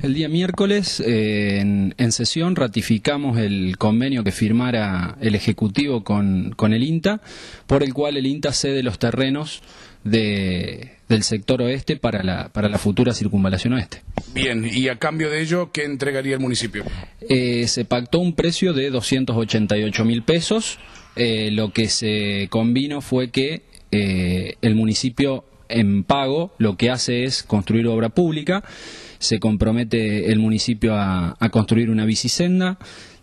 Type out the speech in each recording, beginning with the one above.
El día miércoles, eh, en, sesión, ratificamos el convenio que firmara el Ejecutivo con, el INTA, por el cual el INTA cede los terrenos de, del sector oeste para la, para la futura circunvalación oeste. Bien, y a cambio de ello, ¿qué entregaría el municipio? Eh, se pactó un precio de 288 mil pesos. Eh, lo que se combinó fue que el municipio en pago lo que hace es construir obra pública, se compromete el municipio a, construir una bicisenda,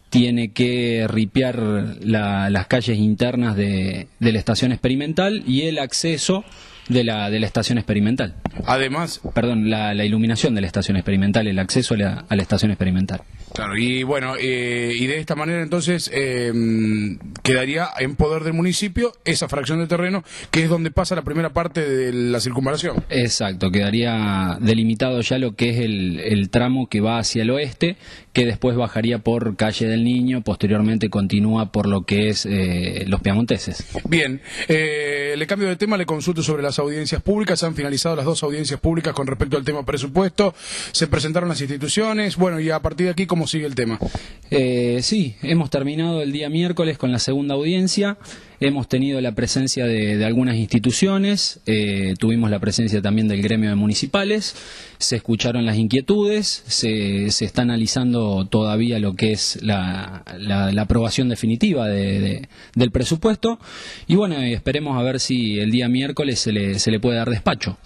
tiene que ripiar las calles internas de, la estación experimental y el acceso de la, estación experimental. Además... Perdón, la, iluminación de la estación experimental, el acceso a la estación experimental. Claro, y bueno, eh, y de esta manera entonces em, quedaría en poder del municipio esa fracción de terreno que es donde pasa la primera parte de la circunvalación. Exacto, quedaría delimitado ya lo que es el, tramo que va hacia el oeste, que después bajaría por Calle del Niño, posteriormente continúa por lo que es eh, los piamonteses. Bien, eh, le cambio de tema, le consulto sobre las audiencias públicas, han finalizado las dos audiencias públicas con respecto al tema presupuesto, se presentaron las instituciones, bueno, y a partir de aquí, como sigue el tema. Eh, sí, hemos terminado el día miércoles con la segunda audiencia. Hemos tenido la presencia de, algunas instituciones, eh, tuvimos la presencia también del gremio de municipales, se escucharon las inquietudes, se, se está analizando todavía lo que es la, la, aprobación definitiva del presupuesto y bueno, esperemos a ver si el día miércoles se le, se le puede dar despacho.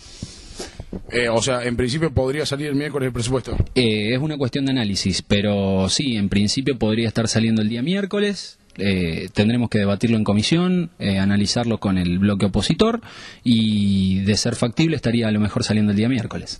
Eh, o sea, en principio podría salir el miércoles el presupuesto. Eh, es una cuestión de análisis, pero sí, en principio podría estar saliendo el día miércoles. Eh, tendremos que debatirlo en comisión, analizarlo con el bloque opositor y, de ser factible, estaría a lo mejor saliendo el día miércoles.